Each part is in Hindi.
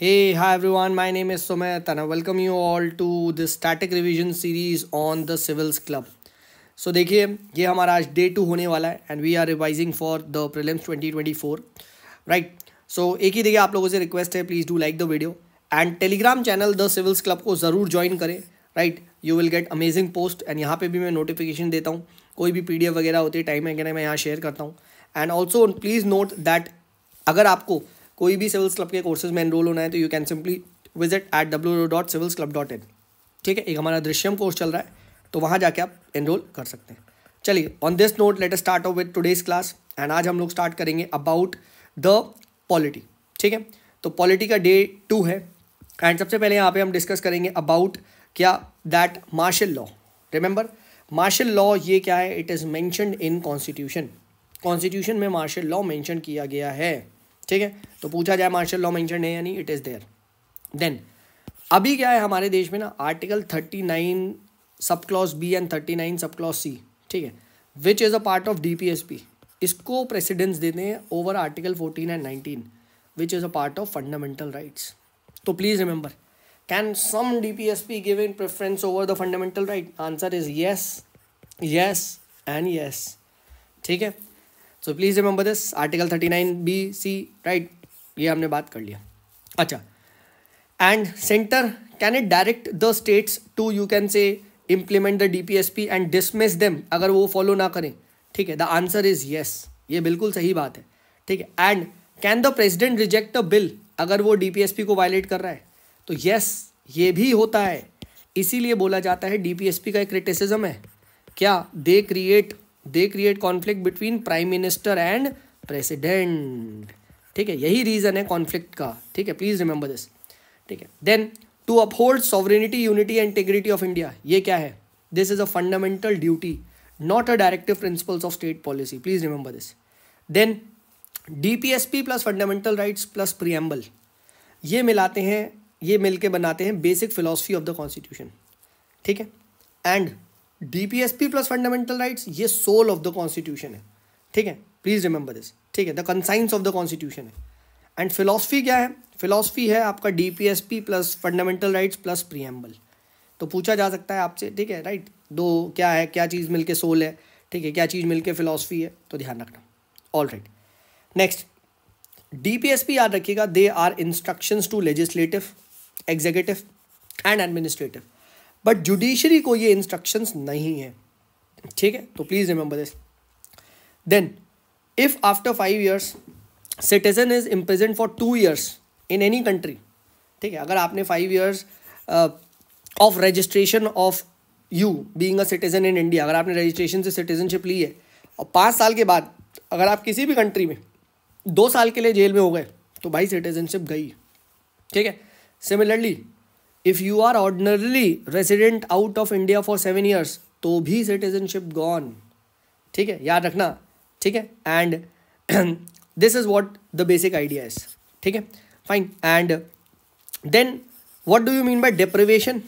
Hey hi everyone my name Sumit and I welcome you all to the static revision series on the Civils Club. So देखिए ये हमारा आज डे टू होने वाला है and we are revising for the prelims for right so एक ही देखिए आप लोगों से रिक्वेस्ट है please do like the video and Telegram channel the civils club को ज़रूर ज्वाइन करें right you will get amazing post and यहाँ पर भी मैं नोटिफिकेशन देता हूँ कोई भी पी डी एफ वगैरह होती है टाइम वगैरह मैं यहाँ शेयर करता हूँ and also please note that अगर आपको कोई भी सिविल्स क्लब के कोर्सेज में एनरोल होना है तो you can simply visit at W dot civils club dot in ठीक है एक हमारा दृश्यम कोर्स चल रहा है तो वहाँ जाके आप एनरोल कर सकते हैं चलिए on this note let start off with today's class and आज हम लोग स्टार्ट करेंगे अबाउट द पॉलिटी ठीक है तो पॉलिटी का डे टू है एंड सबसे पहले यहाँ पे हम डिस्कस करेंगे अबाउट क्या that martial law remember martial law ये क्या है it is mentioned in constitution constitution में मार्शल लॉ मैंशन किया गया है ठीक है तो पूछा जाए मार्शल लॉ मैंशन है यानी इट इज़ देयर देन अभी क्या है हमारे देश में ना article thirty nine sub clause B and thirty nine sub clause C ठीक है which is a part of D P S P इसको प्रेसिडेंस देते हैं over article fourteen and nineteen which is a part of fundamental rights तो please remember can some D P S P give in preference over the fundamental right answer is yes yes and yes ठीक है so please remember this article thirty nine B C right ये हमने बात कर लिया अच्छा and centre can it direct the states to you can say implement the D P S P and dismiss them अगर वो फॉलो ना करें ठीक है द आंसर इज़ येस ये बिल्कुल सही बात है ठीक है and can the president reject a bill अगर वो डी पी एस पी को वायलेट कर रहा है तो येस ये भी होता है इसीलिए बोला जाता है डी पी एस पी का एक क्रिटिसिजम है क्या they create they create conflict between prime minister and president ठीक है यही रीज़न है कॉन्फ्लिक्ट का ठीक है प्लीज़ रिमेंबर दिस ठीक है then to uphold sovereignty unity and integrity of India ये क्या है this is a fundamental duty not a directive principles of state policy please remember this then DPSP plus fundamental rights plus preamble ये मिलाते हैं ये मिलके बनाते हैं basic philosophy of the constitution ठीक है and DPSP plus fundamental rights ये सोल ऑफ द कॉन्स्टिट्यूशन है ठीक है प्लीज रिमेंबर दिस ठीक है the conscience of the constitution है एंड फिलोसफी क्या है फिलोसफी है आपका DPSP plus fundamental rights plus preamble तो पूछा जा सकता है आपसे ठीक है राइट दो क्या है क्या चीज़ मिलके सोल है ठीक है क्या चीज़ मिलके फिलोसफी है तो ध्यान रखना ऑल राइट नेक्स्ट डीपीएसपी याद रखिएगा they are instructions to legislative executive and administrative but judiciary को ये इंस्ट्रक्शंस नहीं है ठीक है तो please remember this then if after five years citizen is imprisoned for two years in any country ठीक है अगर आपने five years of registration of you being a citizen in India अगर आपने रजिस्ट्रेशन से सिटीजनशिप ली है और पाँच साल के बाद अगर आप किसी भी कंट्री में दो साल के लिए जेल में हो गए तो भाई सिटीजनशिप गई ठीक है similarly if you are ordinarily resident out of India for seven years तो भी सिटीजनशिप गॉन ठीक है याद रखना ठीक है and this is what the basic idea is ठीक है fine and then what do you mean by deprivation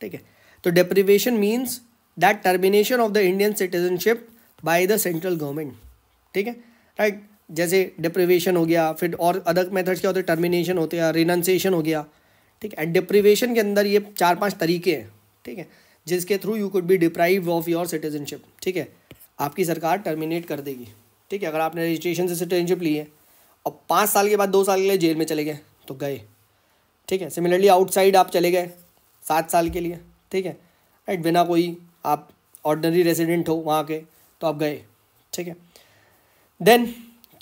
ठीक है तो deprivation means that termination of the Indian citizenship by the central government ठीक है राइट जैसे डिप्रिवेशन हो गया फिर और अदर मेथड्स क्या होते हैं टर्मिनेशन होते हैं रिनंसिएशन हो गया ठीक है एंड डिप्रीवेशन के अंदर ये चार पांच तरीके हैं ठीक है जिसके through you could be deprive of your citizenship ठीक है आपकी सरकार टर्मिनेट कर देगी ठीक है अगर आपने रजिस्ट्रेशन से सिटीजनशिप ली है और पाँच साल के बाद दो साल के लिए जेल में चले गए तो गए ठीक है सिमिलरली आउटसाइड आप चले गए सात साल के लिए ठीक है राइट बिना कोई आप ऑर्डनरी रेजिडेंट हो वहाँ के तो आप गए ठीक है then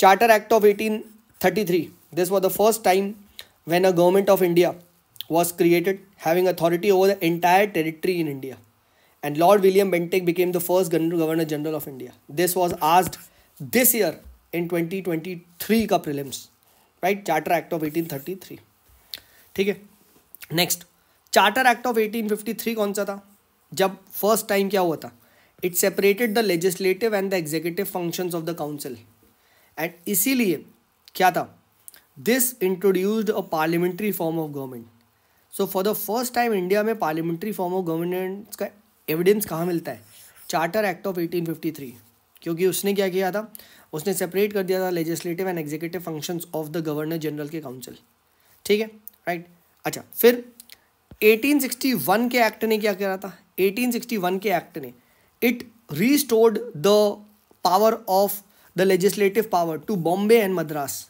charter act of eighteen thirty three this was the first time when a government of India was created, having authority over the entire territory in India. And Lord William Bentinck became the first Governor General of India. This was asked this year in 2023 ka prelims, right? Charter Act of 1833. theek hai next charter act of 1853 kaun sa tha jab first time kya hua tha it separated the legislative and the executive functions of the council and इसीलिए kya tha this introduced a parliamentary form of government so for the first time India में पार्लियामेंट्री फॉर्म ऑफ गवर्नेंस का एविडेंस कहाँ मिलता है चार्टर एक्ट ऑफ 1853 क्योंकि उसने क्या किया था उसने सेपरेट कर दिया था legislative and executive functions of the governor general के काउंसिल ठीक है राइट अच्छा फिर 1861 के एक्ट ने क्या करा था 1861 के एक्ट ने it restored the power of the legislative power to Bombay and Madras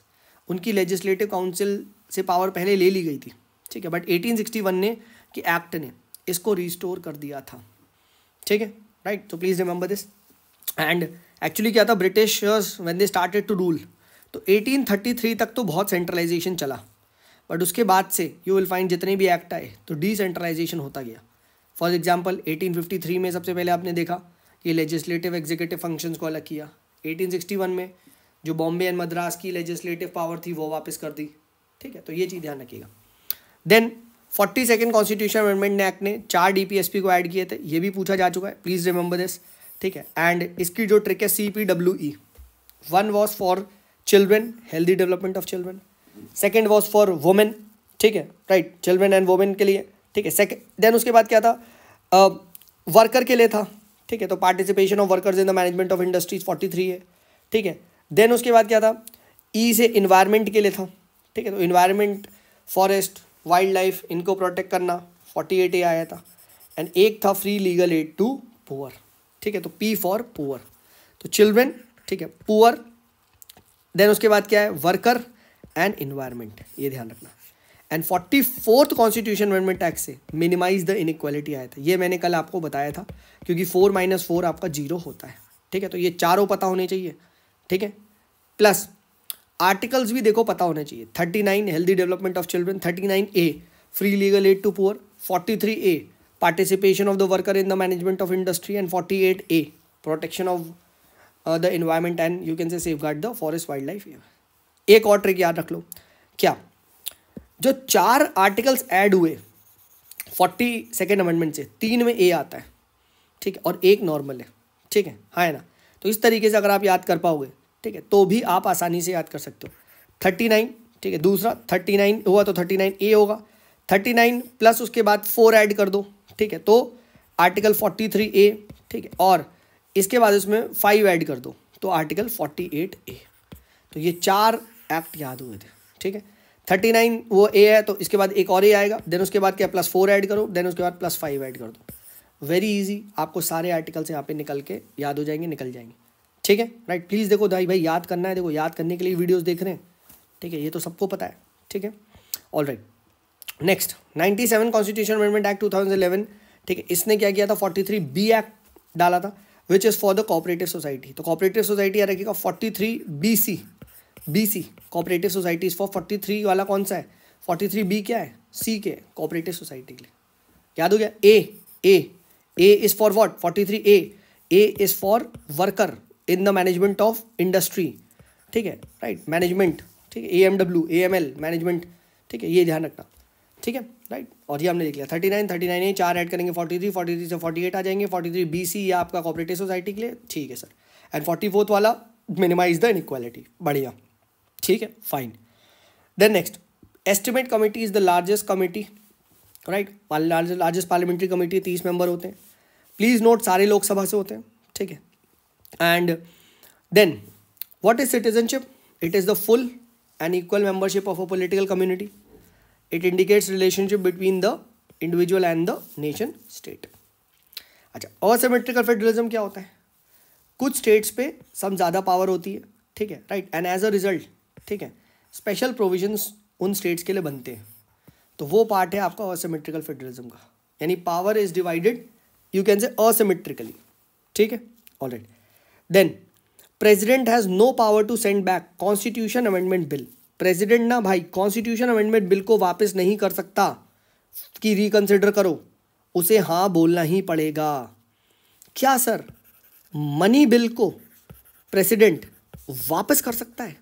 उनकी लेजिस्लेटिव काउंसिल से पावर पहले ले ली गई थी ठीक है बट 1861 ने कि एक्ट ने इसको रिस्टोर कर दिया था ठीक है राइट तो please remember this and actually क्या था Britishers when they started to rule तो 1833 तक तो बहुत सेंट्रलाइजेशन चला बट उसके बाद से यू विल फाइंड जितने भी एक्ट आए तो डिसेंट्रलाइजेशन होता गया फॉर एग्जाम्पल 1853 में सबसे पहले आपने देखा कि लेजिस्लेटिव एग्जीक्यूटिव फंक्शंस को अलग किया 1861 में जो बॉम्बे एंड मद्रास की लेजिस्लेटिव पावर थी वो वापस कर दी ठीक है तो ये चीज़ ध्यान रखिएगा then forty second constitution amendment act ने चार डीपीएसपी को ऐड किए थे ये भी पूछा जा चुका है प्लीज रिमेंबर दिस ठीक है एंड इसकी जो ट्रिक है C P W E one was for children healthy development of children second was for women ठीक है राइट चिल्ड्रेन एंड वुमेन के लिए ठीक है सेकेंड देन उसके बाद क्या था वर्कर uh, के लिए था ठीक है तो participation of workers in the management of industries forty three है ठीक है देन उसके बाद क्या था ई e से इन्वायरमेंट के लिए था ठीक है तो इन्वायरमेंट फॉरेस्ट वाइल्ड लाइफ इनको प्रोटेक्ट करना फोर्टी एट ए आया था एंड एक था free legal aid to poor ठीक है तो पी फॉर पुअर तो चिल्ड्रेन ठीक है पुअर देन उसके बाद क्या है वर्कर एंड इन्वायरमेंट ये ध्यान रखना and forty fourth constitution amendment act से मिनिमाइज द इनक्वालिटी आया था ये मैंने कल आपको बताया था क्योंकि फोर माइनस फोर आपका जीरो होता है ठीक है तो ये चारों पता होने चाहिए ठीक है प्लस आर्टिकल्स भी देखो पता होने चाहिए thirty nine healthy development of children thirty nine A free legal aid to poor forty three A participation of the worker in the management of industry and forty eight A protection of the environment and you can say safeguard the forest wildlife एक और ट्रिक याद रख लो क्या जो चार आर्टिकल्स ऐड हुए फोर्टी सेकेंड अमेंडमेंट से तीन में ए आता है ठीक है और एक नॉर्मल है ठीक है हाँ है ना तो इस तरीके से अगर आप याद कर पाओगे ठीक है तो भी आप आसानी से याद कर सकते हो थर्टी नाइन ठीक है दूसरा थर्टी नाइन हुआ तो थर्टी नाइन ए होगा थर्टी नाइन प्लस उसके बाद फोर ऐड कर दो ठीक है तो आर्टिकल फोर्टी थ्री ए ठीक है और इसके बाद इसमें फाइव ऐड कर दो तो आर्टिकल फोर्टी एट ए तो ये चार एक्ट याद हुए थे ठीक है थर्टी नाइन वो ए है तो इसके बाद एक और ए आएगा देन उसके बाद क्या प्लस फोर ऐड करो देन उसके बाद प्लस फाइव ऐड कर दो वेरी इजी आपको सारे आर्टिकल्स यहाँ पे निकल के याद हो जाएंगे निकल जाएंगे ठीक है राइट प्लीज़ देखो भाई भाई याद करना है देखो याद करने के लिए वीडियोज़ देख रहे हैं ठीक है ये तो सबको पता है ठीक है all right next ninety seven constitution amendment act two thousand eleven ठीक है इसने क्या किया था फोर्टी थ्री बी एक्ट डाला था which is for the cooperative society तो कॉपरेटिव सोसाइटी यार रखेगा forty three B C B C cooperative society for forty three वाला कौन सा है फोर्टी थ्री बी क्या है सी के कॉपरेटिव सोसाइटी के लिए याद हो गया A A A is for what forty three A A is for worker in the management of industry ठीक है राइट मैनेजमेंट ठीक है A M W A M L management ठीक है ये ध्यान रखना ठीक है राइट और ये हमने देख लिया थर्टी नाइन थर्टी नाइन ये चार ऐड करेंगे फोर्टी थ्री फोर्टी थ्री से फोर्टी एट आ जाएंगे फोर्टी थ्री बी सी या आपका कॉपरेटिव सोसाइटी के लिए ठीक है सर एंड फोर्टी फोर्थ वाला मिनिमाइज द इनक्वालिटी बढ़िया ठीक है fine then next estimate committee is the largest committee right largest parliamentary committee तीस मेंबर होते हैं प्लीज़ नोट सारे लोकसभा से होते हैं ठीक है And then, what is citizenship? It is the full and equal membership of a political community. It indicates relationship between the individual and the nation state अच्छा असिमेट्रिकल फेडरलिज्म क्या होता है कुछ स्टेट्स पे सम ज़्यादा पावर होती है ठीक है right and as a result ठीक है स्पेशल प्रोविजंस उन स्टेट्स के लिए बनते हैं तो वो पार्ट है आपका असिमेट्रिकल फेडरलिज्म का यानी power is divided you can say asymmetrically ठीक है alright then president has no power to send back constitution amendment bill president ना भाई कॉन्स्टिट्यूशन अमेंडमेंट बिल को वापस नहीं कर सकता कि रिकन्सिडर करो उसे हाँ बोलना ही पड़ेगा क्या सर मनी बिल को प्रेसिडेंट वापस कर सकता है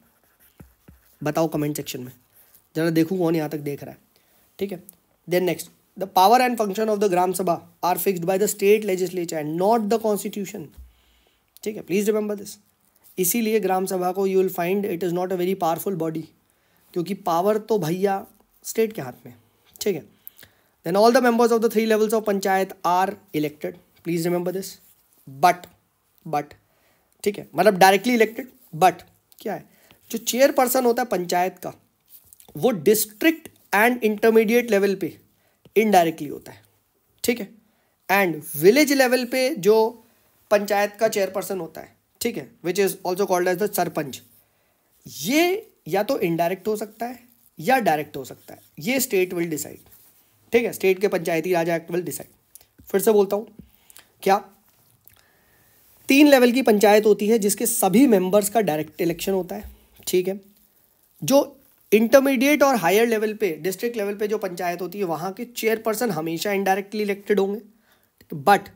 बताओ कमेंट सेक्शन में ज़रा देखूँ कौन यहाँ तक देख रहा है ठीक है then next the power and function of the gram sabha are fixed by the state legislature and not the constitution ठीक है प्लीज़ रिमेंबर दिस इसीलिए ग्राम सभा को you will find it is not a very powerful body क्योंकि पावर तो भैया स्टेट के हाथ में ठीक है then all the members of the three levels of panchayat are elected please remember this but but ठीक है मतलब डायरेक्टली इलेक्टेड बट क्या है जो चेयरपर्सन होता है पंचायत का वो डिस्ट्रिक्ट एंड इंटरमीडिएट लेवल पे इनडायरेक्टली होता है ठीक है एंड विलेज लेवल पे जो पंचायत का चेयरपर्सन होता है ठीक है which is also called as the sarpanch ये या तो इनडायरेक्ट हो सकता है या डायरेक्ट हो सकता है ये स्टेट विल डिसाइड ठीक है स्टेट के Panchayati Raj act will decide फिर से बोलता हूँ क्या तीन लेवल की पंचायत होती है जिसके सभी मेंबर्स का डायरेक्ट इलेक्शन होता है ठीक है जो इंटरमीडिएट और हायर लेवल पे डिस्ट्रिक्ट लेवल पे जो पंचायत होती है वहाँ के चेयरपर्सन हमेशा इनडायरेक्टली इलेक्टेड होंगे बट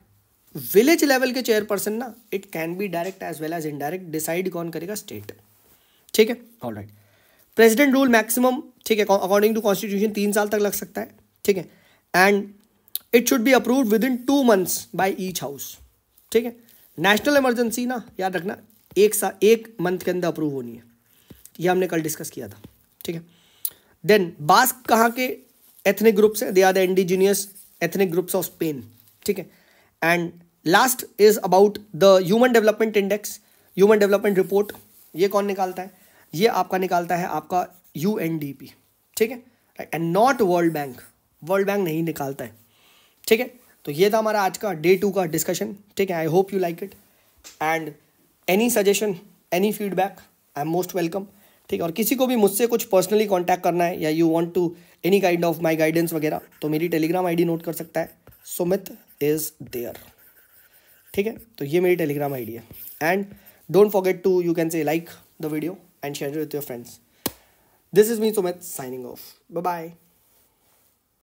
विलेज लेवल के चेयरपर्सन ना it can be direct as well as indirect decide कौन करेगा स्टेट ठीक है all right president rule maximum ठीक है अकॉर्डिंग टू कॉन्स्टिट्यूशन तीन साल तक लग सकता है ठीक है and it should be approve within two months by each house ठीक है नेशनल इमरजेंसी ना याद रखना एक सा एक मंथ के अंदर अप्रूव होनी है ये हमने कल डिस्कस किया था ठीक है देन बास्क कहाँ के एथनिक ग्रुप्स हैं they are the indigenous ethnic groups of Spain ठीक है and last is about the human development index human development report ये कौन निकालता है ये आपका निकालता है आपका यू ठीक है and not World Bank World Bank नहीं निकालता है ठीक है तो ये था हमारा आज का डे टू का डिस्कशन ठीक है I hope you like it and any suggestion any feedback I am most welcome ठीक है और किसी को भी मुझसे कुछ पर्सनली कॉन्टैक्ट करना है या you want to any kind of my guidance वगैरह तो मेरी टेलीग्राम आई नोट कर सकता है सुमित इज़ देयर ठीक है तो ये मेरी टेलीग्राम आईडी है and don't forget to you can say like the video and share with your friends this is me Sumit signing off bye bye